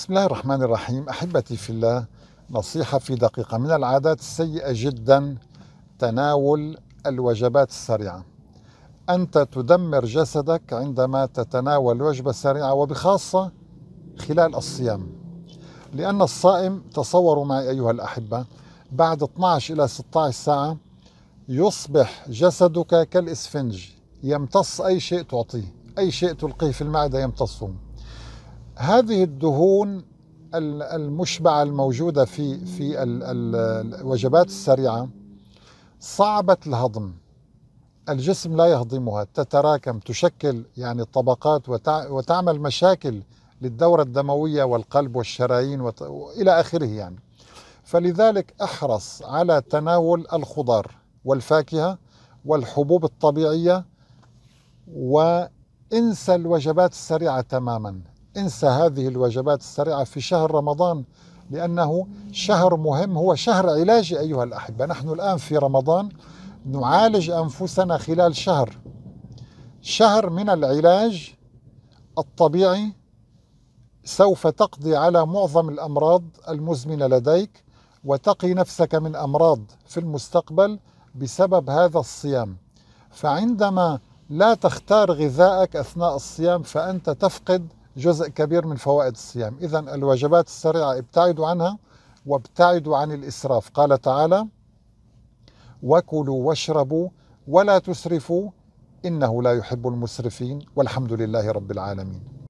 بسم الله الرحمن الرحيم احبتي في الله نصيحه في دقيقه من العادات السيئه جدا تناول الوجبات السريعه انت تدمر جسدك عندما تتناول وجبه سريعه وبخاصه خلال الصيام لان الصائم تصوروا معي ايها الاحبه بعد 12 الى 16 ساعه يصبح جسدك كالاسفنج يمتص اي شيء تعطيه اي شيء تلقيه في المعده يمتصه هذه الدهون المشبعة الموجودة في في الوجبات السريعة صعبة الهضم الجسم لا يهضمها تتراكم تشكل يعني الطبقات وتعمل مشاكل للدورة الدموية والقلب والشرايين إلى آخره يعني فلذلك احرص على تناول الخضار والفاكهة والحبوب الطبيعية وانسى الوجبات السريعة تماما انسى هذه الوجبات السريعة في شهر رمضان لأنه شهر مهم هو شهر علاجي أيها الأحبة نحن الآن في رمضان نعالج أنفسنا خلال شهر شهر من العلاج الطبيعي سوف تقضي على معظم الأمراض المزمنة لديك وتقي نفسك من أمراض في المستقبل بسبب هذا الصيام فعندما لا تختار غذائك أثناء الصيام فأنت تفقد جزء كبير من فوائد الصيام إذا الوجبات السريعة ابتعدوا عنها وابتعدوا عن الإسراف قال تعالى وكلوا واشربوا ولا تسرفوا إنه لا يحب المسرفين والحمد لله رب العالمين